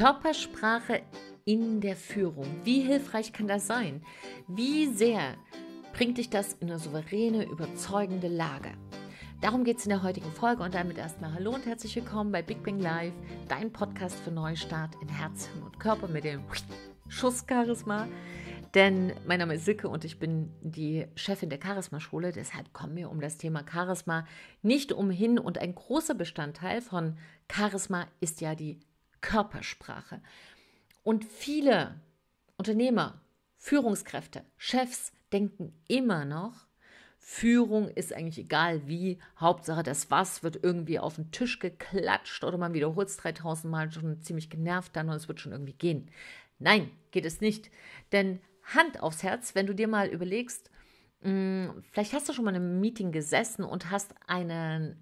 Körpersprache in der Führung. Wie hilfreich kann das sein? Wie sehr bringt dich das in eine souveräne, überzeugende Lage? Darum geht es in der heutigen Folge und damit erstmal Hallo und herzlich willkommen bei Big Bang Live, dein Podcast für Neustart in Herz, Hirn und Körper mit dem Schuss Charisma. Denn mein Name ist Silke und ich bin die Chefin der Charisma-Schule. Deshalb kommen wir um das Thema Charisma nicht umhin. Und ein großer Bestandteil von Charisma ist ja die Körpersprache. Und viele Unternehmer, Führungskräfte, Chefs denken immer noch, Führung ist eigentlich egal wie. Hauptsache, das Was wird irgendwie auf den Tisch geklatscht oder man wiederholt es 3000 Mal schon ziemlich genervt dann und es wird schon irgendwie gehen. Nein, geht es nicht. Denn Hand aufs Herz, wenn du dir mal überlegst, mh, hm, vielleicht hast du schon mal in einem Meeting gesessen und hast einen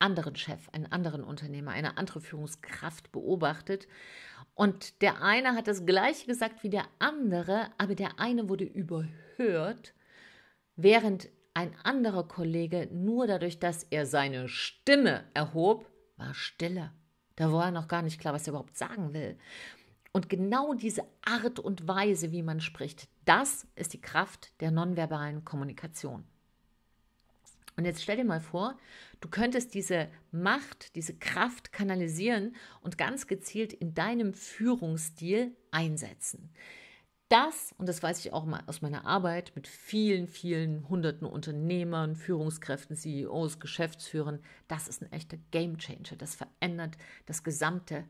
anderen Chef, einen anderen Unternehmer, eine andere Führungskraft beobachtet. Und der eine hat das gleiche gesagt wie der andere, aber der eine wurde überhört, während ein anderer Kollege nur dadurch, dass er seine Stimme erhob, war Stille. Da war er noch gar nicht klar, was er überhaupt sagen will. Und genau diese Art und Weise, wie man spricht, das ist die Kraft der nonverbalen Kommunikation. Und jetzt stell dir mal vor, du könntest diese Macht, diese Kraft kanalisieren und ganz gezielt in deinem Führungsstil einsetzen. Das, und das weiß ich auch mal aus meiner Arbeit mit vielen, vielen hunderten Unternehmern, Führungskräften, CEOs, Geschäftsführern, das ist ein echter Game Changer. Das verändert das gesamte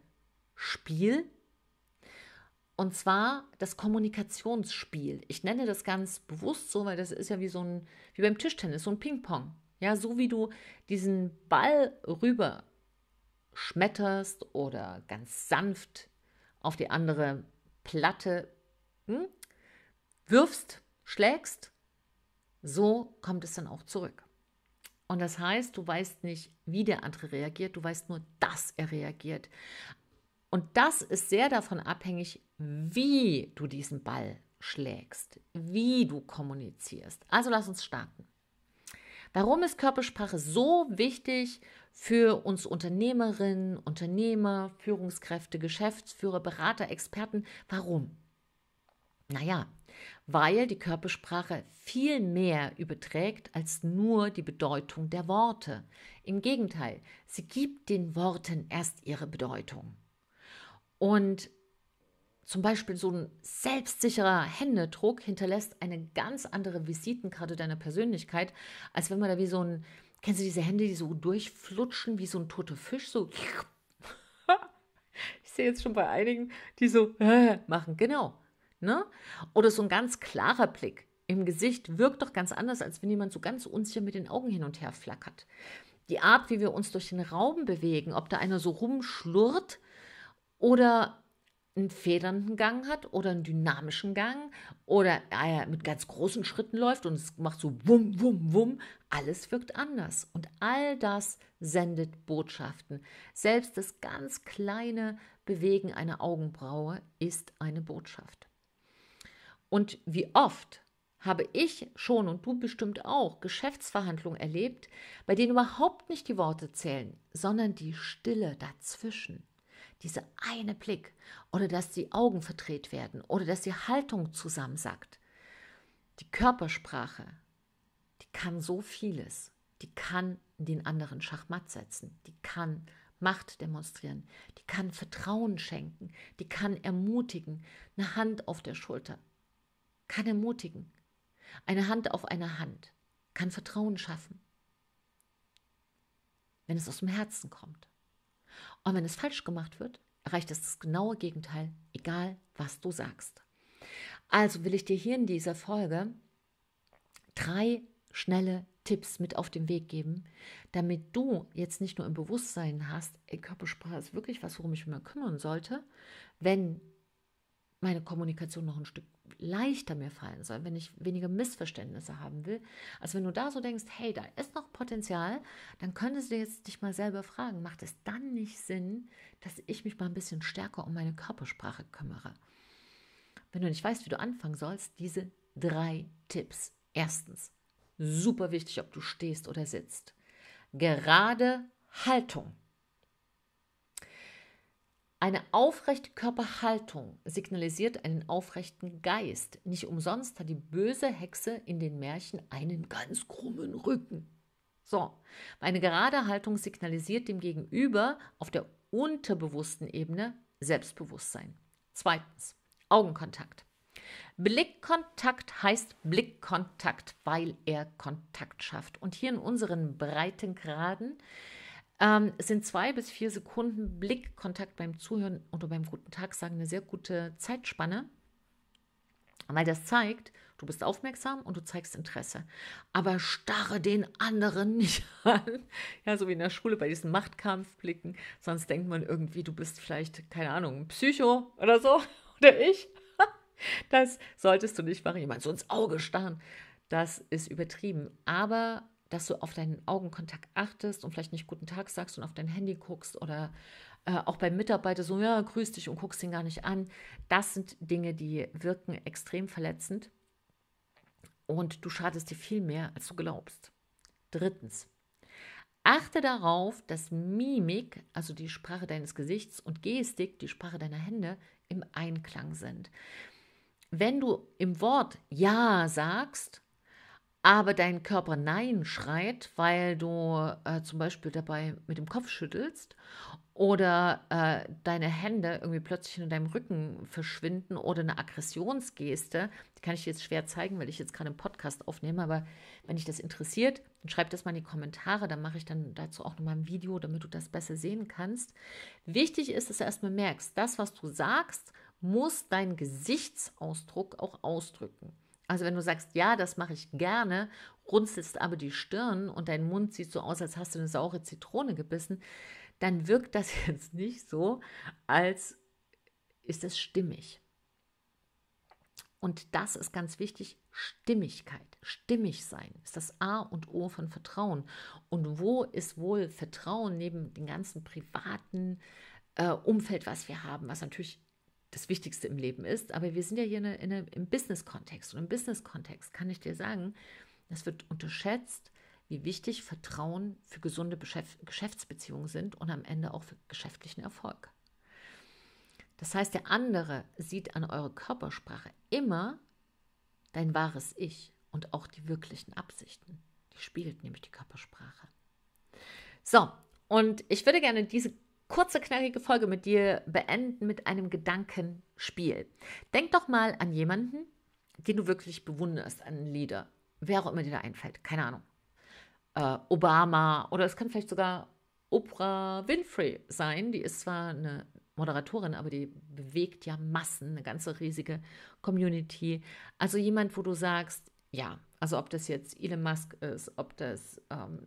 Spiel und zwar das Kommunikationsspiel. Ich nenne das ganz bewusst so, weil das ist ja wie so ein, wie beim Tischtennis, so ein Ping-Pong. Ja, so wie du diesen Ball rüber schmetterst oder ganz sanft auf die andere Platte hm, wirfst, schlägst, so kommt es dann auch zurück. Und das heißt, du weißt nicht, wie der andere reagiert, du weißt nur, dass er reagiert. Und das ist sehr davon abhängig, wie du diesen Ball schlägst, wie du kommunizierst. Also lass uns starten. Warum ist Körpersprache so wichtig für uns Unternehmerinnen, Unternehmer, Führungskräfte, Geschäftsführer, Berater, Experten? Warum? Naja, weil die Körpersprache viel mehr überträgt als nur die Bedeutung der Worte. Im Gegenteil, sie gibt den Worten erst ihre Bedeutung. Und zum Beispiel so ein selbstsicherer Händedruck hinterlässt eine ganz andere Visitenkarte deiner Persönlichkeit, als wenn man da wie so ein, kennst du diese Hände, die so durchflutschen, wie so ein toter Fisch, so. ich sehe jetzt schon bei einigen, die so äh, machen, genau. Ne? Oder so ein ganz klarer Blick im Gesicht wirkt doch ganz anders, als wenn jemand so ganz unsicher mit den Augen hin und her flackert. Die Art, wie wir uns durch den Raum bewegen, ob da einer so rumschlurrt, oder einen federnden Gang hat oder einen dynamischen Gang oder äh, mit ganz großen Schritten läuft und es macht so wum, wum, wum. Alles wirkt anders und all das sendet Botschaften. Selbst das ganz kleine Bewegen einer Augenbraue ist eine Botschaft. Und wie oft habe ich schon und du bestimmt auch Geschäftsverhandlungen erlebt, bei denen überhaupt nicht die Worte zählen, sondern die Stille dazwischen dieser eine Blick oder dass die Augen verdreht werden oder dass die Haltung zusammensackt. Die Körpersprache, die kann so vieles. Die kann den anderen Schachmatt setzen. Die kann Macht demonstrieren. Die kann Vertrauen schenken. Die kann ermutigen. Eine Hand auf der Schulter kann ermutigen. Eine Hand auf einer Hand kann Vertrauen schaffen, wenn es aus dem Herzen kommt. Und wenn es falsch gemacht wird, erreicht es das genaue Gegenteil, egal was du sagst. Also will ich dir hier in dieser Folge drei schnelle Tipps mit auf den Weg geben, damit du jetzt nicht nur im Bewusstsein hast, ey, Körpersprache ist wirklich was, worum ich mich mal kümmern sollte, wenn meine Kommunikation noch ein Stück leichter mir fallen soll, wenn ich weniger Missverständnisse haben will. Also wenn du da so denkst, hey, da ist noch Potenzial, dann könntest du jetzt dich mal selber fragen, macht es dann nicht Sinn, dass ich mich mal ein bisschen stärker um meine Körpersprache kümmere? Wenn du nicht weißt, wie du anfangen sollst, diese drei Tipps. Erstens, super wichtig, ob du stehst oder sitzt. Gerade Haltung. Eine aufrechte Körperhaltung signalisiert einen aufrechten Geist. Nicht umsonst hat die böse Hexe in den Märchen einen ganz krummen Rücken. So, eine gerade Haltung signalisiert dem Gegenüber auf der unterbewussten Ebene Selbstbewusstsein. Zweitens, Augenkontakt. Blickkontakt heißt Blickkontakt, weil er Kontakt schafft. Und hier in unseren Breitengraden äh, ähm, sind zwei bis vier Sekunden Blickkontakt beim Zuhören oder beim Guten Tag sagen eine sehr gute Zeitspanne, weil das zeigt, du bist aufmerksam und du zeigst Interesse. Aber starre den anderen nicht an. Ja, so wie in der Schule bei diesen Machtkampfblicken. Sonst denkt man irgendwie, du bist vielleicht, keine Ahnung, ein Psycho oder so. Oder ich. Das solltest du nicht machen. Jemand so ins Auge starren. Das ist übertrieben. Aber dass du auf deinen Augenkontakt achtest und vielleicht nicht guten Tag sagst und auf dein Handy guckst oder äh, auch beim Mitarbeiter so, ja, grüß dich und guckst ihn gar nicht an. Das sind Dinge, die wirken extrem verletzend und du schadest dir viel mehr, als du glaubst. Drittens, achte darauf, dass Mimik, also die Sprache deines Gesichts und Gestik, die Sprache deiner Hände, im Einklang sind. Wenn du im Wort Ja sagst, aber dein Körper Nein schreit, weil du äh, zum Beispiel dabei mit dem Kopf schüttelst oder äh, deine Hände irgendwie plötzlich in deinem Rücken verschwinden oder eine Aggressionsgeste, die kann ich jetzt schwer zeigen, weil ich jetzt gerade einen Podcast aufnehme, aber wenn dich das interessiert, dann schreib das mal in die Kommentare, dann mache ich dann dazu auch nochmal ein Video, damit du das besser sehen kannst. Wichtig ist, dass du erstmal merkst, das, was du sagst, muss dein Gesichtsausdruck auch ausdrücken. Also wenn du sagst, ja, das mache ich gerne, runzelst aber die Stirn und dein Mund sieht so aus, als hast du eine saure Zitrone gebissen, dann wirkt das jetzt nicht so, als ist es stimmig. Und das ist ganz wichtig, Stimmigkeit, stimmig sein ist das A und O von Vertrauen. Und wo ist wohl Vertrauen neben dem ganzen privaten äh, Umfeld, was wir haben, was natürlich das Wichtigste im Leben ist. Aber wir sind ja hier in, eine, in eine, im Business-Kontext. Und im Business-Kontext kann ich dir sagen, es wird unterschätzt, wie wichtig Vertrauen für gesunde Geschäftsbeziehungen sind und am Ende auch für geschäftlichen Erfolg. Das heißt, der andere sieht an eurer Körpersprache immer dein wahres Ich und auch die wirklichen Absichten. Die spiegelt nämlich die Körpersprache. So, und ich würde gerne diese kurze, knackige Folge mit dir beenden mit einem Gedankenspiel. Denk doch mal an jemanden, den du wirklich bewunderst, an einen Leader. Wer auch immer dir da einfällt, keine Ahnung. Äh, Obama oder es kann vielleicht sogar Oprah Winfrey sein. Die ist zwar eine Moderatorin, aber die bewegt ja Massen, eine ganze riesige Community. Also jemand, wo du sagst, ja, also ob das jetzt Elon Musk ist, ob das ähm,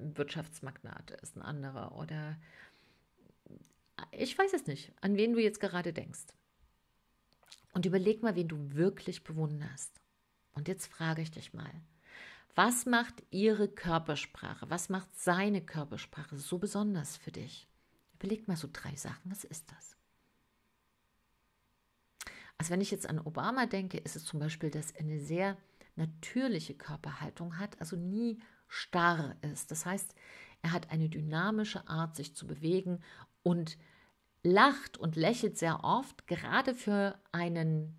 ein Wirtschaftsmagnat ist, ein anderer oder ich weiß es nicht, an wen du jetzt gerade denkst. Und überleg mal, wen du wirklich bewunderst. Und jetzt frage ich dich mal, was macht ihre Körpersprache, was macht seine Körpersprache so besonders für dich? Überleg mal so drei Sachen, was ist das? Also wenn ich jetzt an Obama denke, ist es zum Beispiel, dass er eine sehr natürliche Körperhaltung hat, also nie starr ist. Das heißt, er hat eine dynamische Art, sich zu bewegen und lacht und lächelt sehr oft, gerade für einen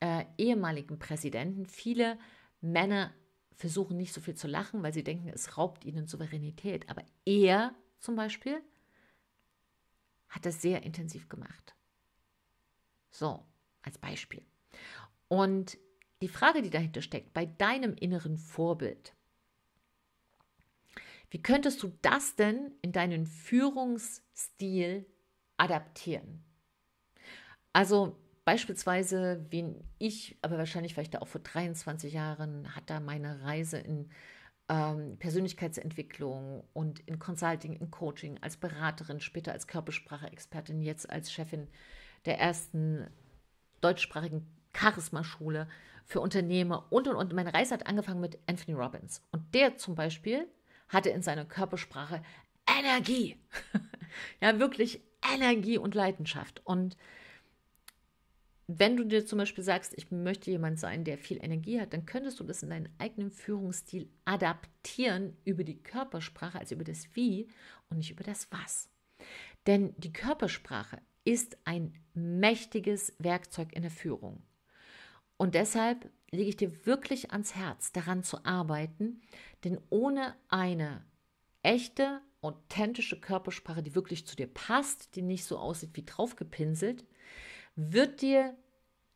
äh, ehemaligen Präsidenten. Viele Männer versuchen nicht so viel zu lachen, weil sie denken, es raubt ihnen Souveränität. Aber er zum Beispiel hat das sehr intensiv gemacht. So, als Beispiel. Und die Frage, die dahinter steckt, bei deinem inneren Vorbild, wie könntest du das denn in deinen Führungsstil adaptieren? Also beispielsweise, wen ich, aber wahrscheinlich vielleicht da auch vor 23 Jahren, hat da meine Reise in ähm, Persönlichkeitsentwicklung und in Consulting, in Coaching, als Beraterin, später als Körpersprache-Expertin, jetzt als Chefin der ersten deutschsprachigen Charisma-Schule für Unternehmer und und und. Meine Reise hat angefangen mit Anthony Robbins. Und der zum Beispiel hatte in seiner Körpersprache Energie. ja, wirklich Energie und Leidenschaft. Und wenn du dir zum Beispiel sagst, ich möchte jemand sein, der viel Energie hat, dann könntest du das in deinen eigenen Führungsstil adaptieren über die Körpersprache, also über das Wie und nicht über das Was. Denn die Körpersprache ist ein mächtiges Werkzeug in der Führung. Und deshalb lege ich dir wirklich ans Herz, daran zu arbeiten, denn ohne eine echte, authentische Körpersprache, die wirklich zu dir passt, die nicht so aussieht wie draufgepinselt, wird dir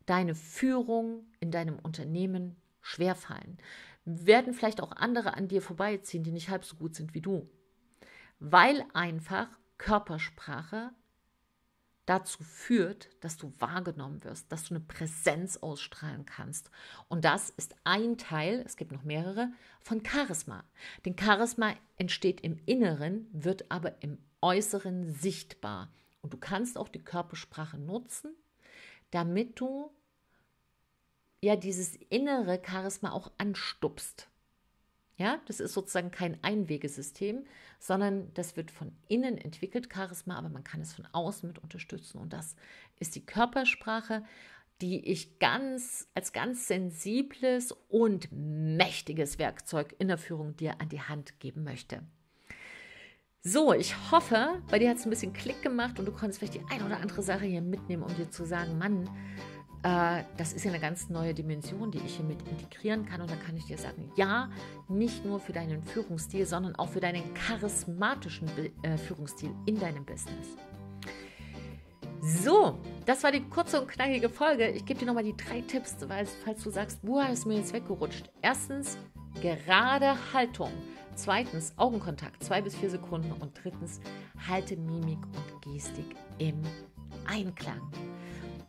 deine Führung in deinem Unternehmen schwerfallen. Werden vielleicht auch andere an dir vorbeiziehen, die nicht halb so gut sind wie du. Weil einfach Körpersprache dazu führt, dass du wahrgenommen wirst, dass du eine Präsenz ausstrahlen kannst. Und das ist ein Teil, es gibt noch mehrere, von Charisma. Denn Charisma entsteht im Inneren, wird aber im Äußeren sichtbar. Und du kannst auch die Körpersprache nutzen, damit du ja dieses innere Charisma auch anstupst. Ja, das ist sozusagen kein Einwegesystem, sondern das wird von innen entwickelt, Charisma, aber man kann es von außen mit unterstützen. Und das ist die Körpersprache, die ich ganz als ganz sensibles und mächtiges Werkzeug in der Führung dir an die Hand geben möchte. So, ich hoffe, bei dir hat es ein bisschen Klick gemacht und du konntest vielleicht die ein oder andere Sache hier mitnehmen, um dir zu sagen, Mann, äh, das ist ja eine ganz neue Dimension, die ich hier mit integrieren kann. Und da kann ich dir sagen, ja, nicht nur für deinen Führungsstil, sondern auch für deinen charismatischen äh, Führungsstil in deinem Business. So, das war die kurze und knackige Folge. Ich gebe dir nochmal die drei Tipps, falls du sagst, boah, ist mir jetzt weggerutscht. Erstens, gerade Haltung. Zweitens, Augenkontakt, zwei bis vier Sekunden. Und drittens, halte Mimik und Gestik im Einklang.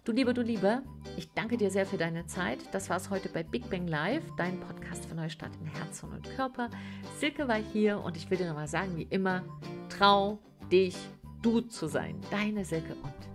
Du Lieber, du Lieber, ich danke dir sehr für deine Zeit. Das war es heute bei Big Bang Live, dein Podcast für Neustart in Herz, Hirn und Körper. Silke war hier und ich will dir nochmal sagen, wie immer, trau dich, du zu sein. Deine Silke und